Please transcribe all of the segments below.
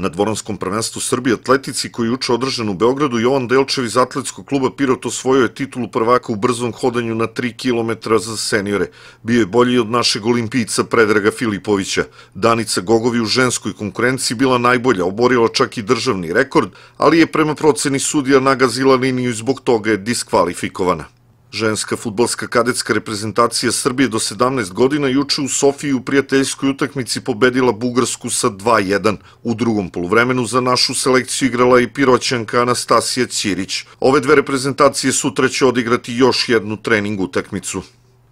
Na dvoranskom prvenstvu Srbije atletici koji je uče održan u Beogradu, Jovan Delčev iz atletskog kluba Pirot osvojio je titulu prvaka u brzom hodanju na 3 km za seniore. Bio je bolji od našeg olimpijica Predraga Filipovića. Danica Gogovi u ženskoj konkurenciji bila najbolja, oborila čak i državni rekord, ali je prema proceni sudija nagazila liniju i zbog toga je diskvalifikovana. Ženska futbalska kadetska reprezentacija Srbije do 17 godina juče u Sofiji u prijateljskoj utakmici pobedila Bugarsku sa 2-1. U drugom polovremenu za našu selekciju igrala i piroćanka Anastasija Ćirić. Ove dve reprezentacije sutra će odigrati još jednu trening utakmicu.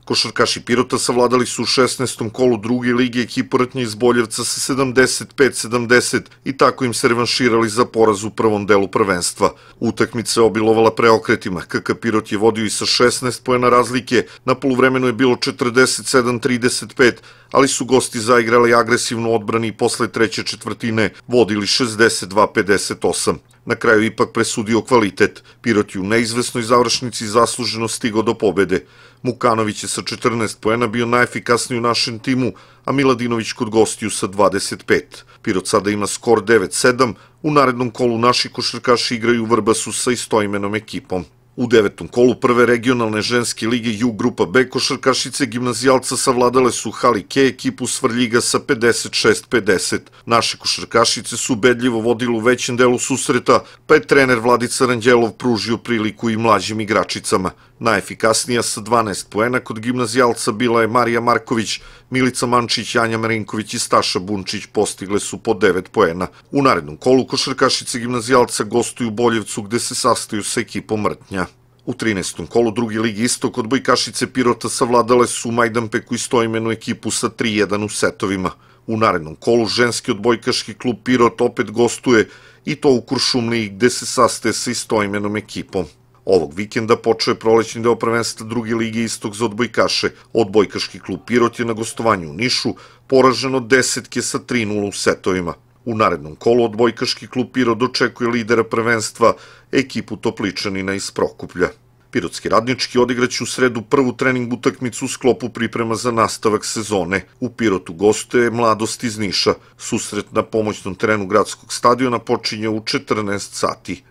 Košarkaši Pirota savladali su u 16. kolu druge lige ekiporatnje iz Boljevca sa 75-70 i tako im se revanširali za poraz u prvom delu prvenstva. Utakmica je obilovala preokretima. KK Pirot je vodio i sa 16 pojena razlike, na polovremenu je bilo 47-35, ali su gosti zaigrali agresivno odbrani i posle treće četvrtine vodili 62-58 na kraju ipak presudio kvalitet. Pirot je u neizvesnoj završnici zasluženo stigo do pobede. Mukanović je sa 14 poena bio najefikasniji u našem timu, a Miladinović kod gostiju sa 25. Pirot sada ima skor 9-7, u narednom kolu naši košarkaši igraju u Vrbasu sa istoimenom ekipom. U devetom kolu prve regionalne ženske lige Ju grupa B košarkašice gimnazijalca savladale su Hali K ekipu Svrljiga sa 56-50. Naše košarkašice su bedljivo vodile u većem delu susreta, pa je trener Vladica Ranđelov pružio priliku i mlađim igračicama. Najefikasnija sa 12 poena kod gimnazijalca bila je Marija Marković, Milica Mančić, Janja Marinković i Staša Bunčić postigle su po 9 poena. U narednom kolu košarkašice gimnazijalca gostuju u Boljevcu gde se sastaju sa ekipom Mrtnja. U 13. kolu drugi ligi Istok od Bojkašice Pirota savladale su Majdanpeku i Stojmenu ekipu sa 3-1 u setovima. U narednom kolu ženski odbojkaški klub Pirot opet gostuje i to u Kuršumliji gde se sastaje sa istoimenom ekipom. Ovog vikenda počeo je prolećni deo prvenstva druge lige Istok za odbojkaše. Odbojkaški klub Pirot je na gostovanju u Nišu poraženo desetke sa 3-0 u setovima. U narednom kolu odbojkaški klub Pirot dočekuje lidera prvenstva, ekipu Topličanina iz Prokuplja. Pirotski radnički odigraće u sredu prvu trening utakmicu u sklopu priprema za nastavak sezone. U Pirotu gostuje mladost iz Niša. Susret na pomoćnom terenu gradskog stadiona počinje u 14 sati.